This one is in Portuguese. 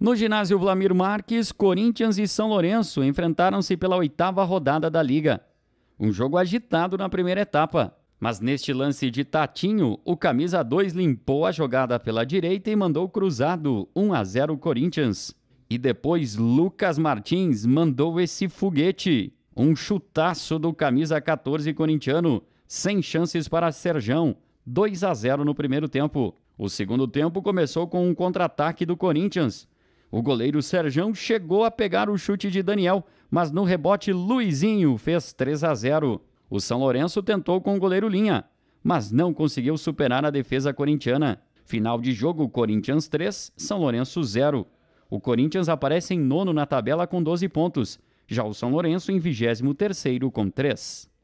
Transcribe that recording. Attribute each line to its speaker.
Speaker 1: No ginásio Vlamir Marques, Corinthians e São Lourenço enfrentaram-se pela oitava rodada da Liga. Um jogo agitado na primeira etapa, mas neste lance de Tatinho, o camisa 2 limpou a jogada pela direita e mandou cruzado 1 a 0 Corinthians. E depois Lucas Martins mandou esse foguete, um chutaço do camisa 14 corintiano, sem chances para Serjão, 2 a 0 no primeiro tempo. O segundo tempo começou com um contra-ataque do Corinthians, o goleiro Serjão chegou a pegar o chute de Daniel, mas no rebote Luizinho fez 3 a 0. O São Lourenço tentou com o goleiro Linha, mas não conseguiu superar a defesa corintiana. Final de jogo Corinthians 3, São Lourenço 0. O Corinthians aparece em nono na tabela com 12 pontos, já o São Lourenço em 23º com 3.